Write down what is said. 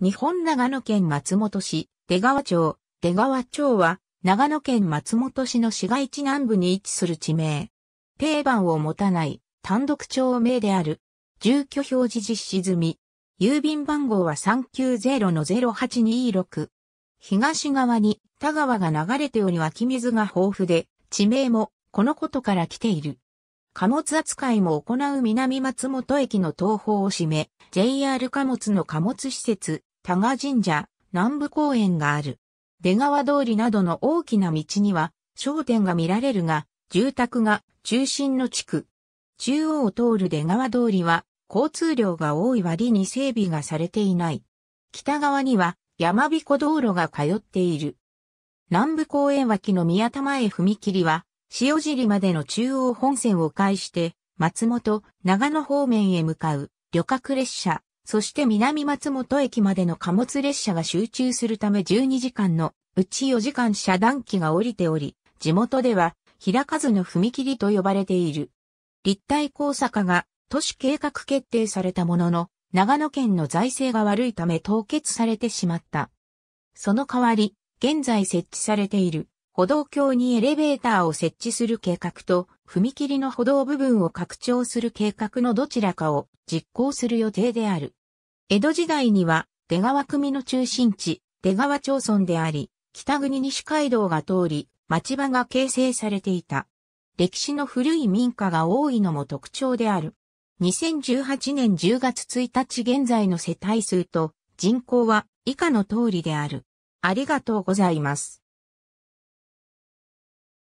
日本長野県松本市、出川町、出川町は、長野県松本市の市街地南部に位置する地名。定番を持たない、単独町名である。住居表示実施済み。郵便番号は390-0826。東側に田川が流れており湧き水が豊富で、地名もこのことから来ている。貨物扱いも行う南松本駅の東方を占め、JR 貨物の貨物施設、多賀神社、南部公園がある。出川通りなどの大きな道には商店が見られるが、住宅が中心の地区。中央を通る出川通りは交通量が多い割に整備がされていない。北側には山彦道路が通っている。南部公園脇の宮田前踏切は、塩尻までの中央本線を介して、松本、長野方面へ向かう旅客列車、そして南松本駅までの貨物列車が集中するため12時間のうち4時間遮断機が降りており、地元では開かずの踏切と呼ばれている。立体交差化が都市計画決定されたものの、長野県の財政が悪いため凍結されてしまった。その代わり、現在設置されている歩道橋にエレベーターを設置する計画と、踏切の歩道部分を拡張する計画のどちらかを実行する予定である。江戸時代には出川組の中心地、出川町村であり、北国西街道が通り、町場が形成されていた。歴史の古い民家が多いのも特徴である。2018年10月1日現在の世帯数と人口は以下の通りである。ありがとうございます。